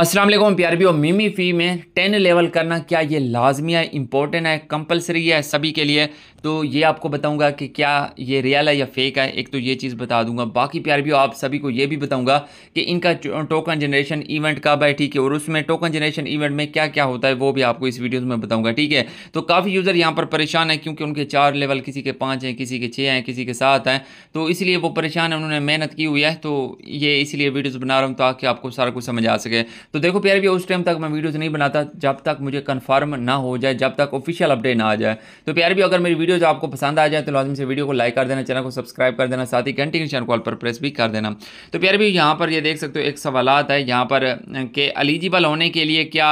अस्सलाम वालेकुम प्यार भी मिमी फ़ी में टेन लेवल करना क्या ये लाजमी है इंपॉर्टेंट है कंपलसरी है सभी के लिए तो ये आपको बताऊंगा कि क्या ये रियल है या फेक है एक तो ये चीज़ बता दूंगा बाकी प्यार भी आप सभी को ये भी बताऊंगा कि इनका टोकन जनरेशन इवेंट कब है ठीक है और उसमें टोकन जनरेशन इवेंट में क्या क्या होता है वो भी आपको इस वीडियो में बताऊँगा ठीक है तो काफ़ी यूज़र यहाँ पर परेशान है क्योंकि उनके चार लेवल किसी के पाँच हैं किसी के छः हैं किसी के सात हैं तो इसलिए वो परेशान है उन्होंने मेहनत की हुई है तो ये इसलिए वीडियोज़ बना रहा हूँ ताकि आपको सारा कुछ समझ आ सके तो देखो प्यार भी उस टाइम तक मैं वीडियोज़ नहीं बनाता जब तक मुझे कन्फर्म ना हो जाए जब तक ऑफिशियल अपडेट ना आ जाए तो प्यार भी अगर मेरी वीडियोज़ आपको पसंद आ जाए तो लाजमी से वीडियो को लाइक कर देना चैनल को सब्सक्राइब कर देना साथ ही घंटी के चैनल कॉल पर प्रेस भी कर देना तो प्यार भी यहाँ पर ये देख सकते हो एक सवाल है यहाँ पर कि एलिजिबल होने के लिए क्या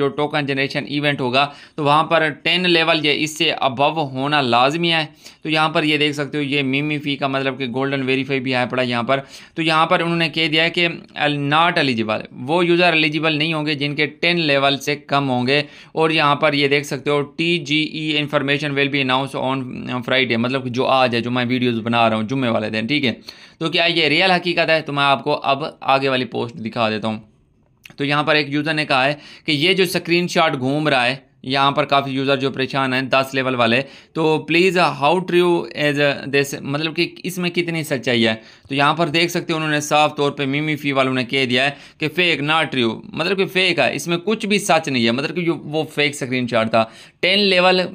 जो टोकन जनरेशन इवेंट होगा तो वहाँ पर टेन लेवल या इससे अबव होना लाजमी है तो यहाँ पर ये देख सकते हो ये मीमी फी का मतलब कि गोल्डन वेरीफाई भी आया पड़ा यहाँ पर तो यहाँ पर उन्होंने कह दिया है कि नॉट एलिजिबल वो यूज़र एलिजिबल नहीं होंगे जिनके टेन लेवल से कम होंगे और यहाँ पर ये देख सकते हो T G E information will be announce on Friday मतलब जो आज है जो मैं वीडियोज़ बना रहा हूँ जुम्मे वाले दिन ठीक है तो क्या ये रियल हकीकत है तो मैं आपको अब आगे वाली पोस्ट दिखा देता हूँ तो यहाँ पर एक यूज़र ने कहा है कि ये जो स्क्रीन घूम रहा है यहाँ पर काफ़ी यूज़र जो परेशान हैं दस लेवल वाले तो please how true age this मतलब कि इसमें कितनी सच्चाई है तो यहाँ पर देख सकते हो उन्होंने साफ तौर पे मीमी फी वालों ने कह दिया है कि फेक नॉट ट्रू मतलब कि फेक है इसमें कुछ भी सच नहीं है मतलब कि वो फेक स्क्रीन था टेन लेवल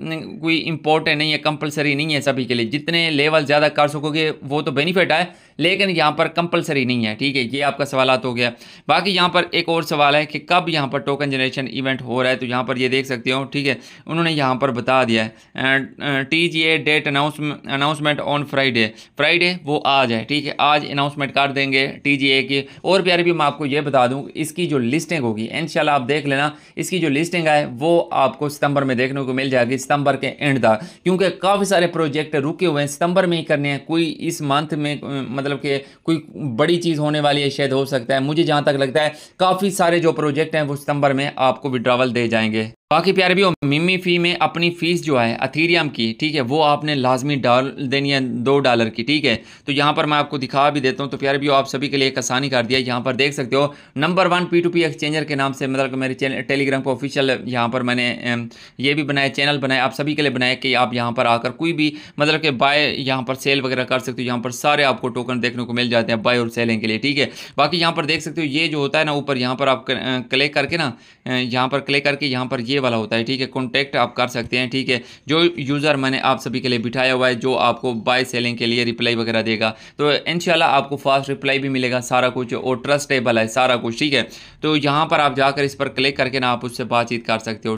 कोई इंपॉर्टेंट नहीं है कंपलसरी नहीं है सभी के लिए जितने लेवल ज़्यादा कर सकोगे वो तो बेनिफिट है लेकिन यहाँ पर कंपलसरी नहीं है ठीक है ये आपका सवाल हो गया बाकी यहाँ पर एक और सवाल है कि कब यहाँ पर टोकन जनरेशन इवेंट हो रहा है तो यहाँ पर ये देख सकते हो ठीक है उन्होंने यहाँ पर बता दिया है T G A date announcement on Friday Friday वो आज है ठीक है आज अनाउंसमेंट कर देंगे टी जी ए की और प्यारे भी मैं आपको ये बता दूँ इसकी जो लिस्टिंग होगी इन आप देख लेना इसकी जो लिस्टिंग है वो आपको सितंबर में देखने को मिल जाएगी सितंबर के एंड तक क्योंकि काफ़ी सारे प्रोजेक्ट रुके हुए हैं सितंबर में ही करने हैं कोई इस मंथ में मतलब मतलब कि कोई बड़ी चीज़ होने वाली है शायद हो सकता है मुझे जहाँ तक लगता है काफ़ी सारे जो प्रोजेक्ट हैं वो सितंबर में आपको विड्रावल दे जाएंगे बाकी प्यारे भी हो मिमी फ़ी में अपनी फ़ीस जो है अथीरियम की ठीक है वो आपने लाजमी डाल देनी है दो डॉलर की ठीक है तो यहाँ पर मैं आपको दिखा भी देता हूँ तो प्यारे भी हो आप सभी के लिए एक आसानी कर दिया यहाँ पर देख सकते हो number one P to P exchanger के नाम से मतलब मेरे टेलीग्राम को ऑफिशियल यहाँ पर मैंने ये भी बनाया चैनल बनाया आप सभी के लिए बनाया कि आप यहाँ पर आकर कोई भी मतलब कि बाय यहाँ पर सेल वगैरह कर सकते हो यहाँ पर सारे आपको टोकन देखने को मिल जाते हैं बाय और सेलिंग के लिए ठीक है बाकी यहाँ पर देख सकते हो ये जो होता है ना ऊपर यहाँ पर आप क्लिक करके ना यहाँ पर क्लिक करके यहाँ पर ये ये वाला होता है ठीक है कॉन्टैक्ट आप कर सकते हैं ठीक है जो यूज़र मैंने आप सभी के लिए बिठाया हुआ है जो आपको बाय सेलिंग के लिए रिप्लाई वगैरह देगा तो इन आपको फास्ट रिप्लाई भी मिलेगा सारा कुछ और ट्रस्टेबल है सारा कुछ ठीक है तो यहाँ पर आप जाकर इस पर क्लिक करके ना आप उससे बातचीत कर सकते हो